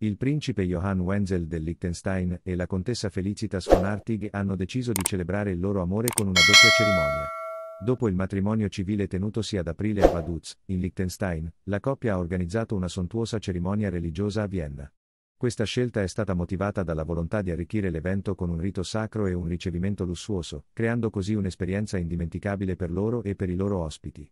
Il principe Johann Wenzel del Liechtenstein e la contessa Felicitas von Artig hanno deciso di celebrare il loro amore con una doppia cerimonia. Dopo il matrimonio civile tenutosi ad aprile a Vaduz, in Liechtenstein, la coppia ha organizzato una sontuosa cerimonia religiosa a Vienna. Questa scelta è stata motivata dalla volontà di arricchire l'evento con un rito sacro e un ricevimento lussuoso, creando così un'esperienza indimenticabile per loro e per i loro ospiti.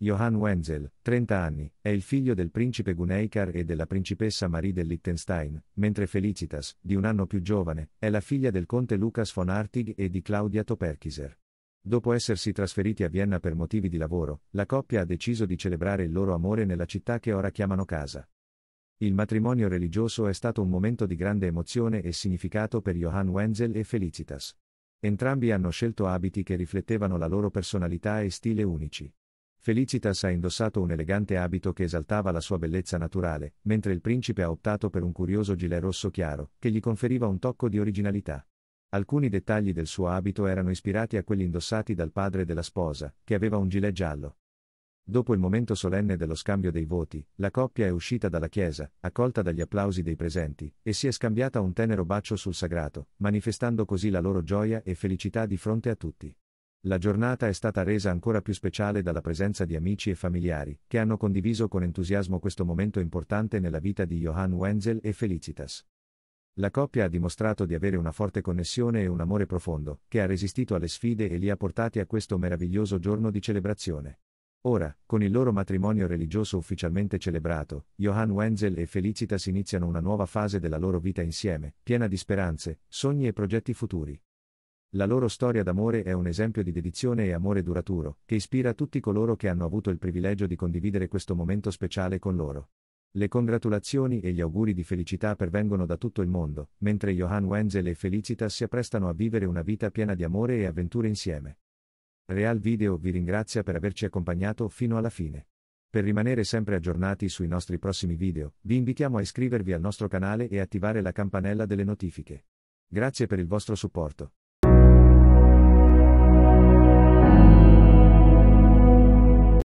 Johann Wenzel, 30 anni, è il figlio del principe Guneikar e della principessa Marie del Liechtenstein, mentre Felicitas, di un anno più giovane, è la figlia del conte Lucas von Artig e di Claudia Toperchiser. Dopo essersi trasferiti a Vienna per motivi di lavoro, la coppia ha deciso di celebrare il loro amore nella città che ora chiamano casa. Il matrimonio religioso è stato un momento di grande emozione e significato per Johann Wenzel e Felicitas. Entrambi hanno scelto abiti che riflettevano la loro personalità e stile unici. Felicitas ha indossato un elegante abito che esaltava la sua bellezza naturale, mentre il principe ha optato per un curioso gilet rosso chiaro, che gli conferiva un tocco di originalità. Alcuni dettagli del suo abito erano ispirati a quelli indossati dal padre della sposa, che aveva un gilet giallo. Dopo il momento solenne dello scambio dei voti, la coppia è uscita dalla chiesa, accolta dagli applausi dei presenti, e si è scambiata un tenero bacio sul sagrato, manifestando così la loro gioia e felicità di fronte a tutti. La giornata è stata resa ancora più speciale dalla presenza di amici e familiari, che hanno condiviso con entusiasmo questo momento importante nella vita di Johann Wenzel e Felicitas. La coppia ha dimostrato di avere una forte connessione e un amore profondo, che ha resistito alle sfide e li ha portati a questo meraviglioso giorno di celebrazione. Ora, con il loro matrimonio religioso ufficialmente celebrato, Johann Wenzel e Felicitas iniziano una nuova fase della loro vita insieme, piena di speranze, sogni e progetti futuri. La loro storia d'amore è un esempio di dedizione e amore duraturo, che ispira tutti coloro che hanno avuto il privilegio di condividere questo momento speciale con loro. Le congratulazioni e gli auguri di felicità pervengono da tutto il mondo, mentre Johan Wenzel e Felicitas si apprestano a vivere una vita piena di amore e avventure insieme. Real Video vi ringrazia per averci accompagnato fino alla fine. Per rimanere sempre aggiornati sui nostri prossimi video, vi invitiamo a iscrivervi al nostro canale e attivare la campanella delle notifiche. Grazie per il vostro supporto.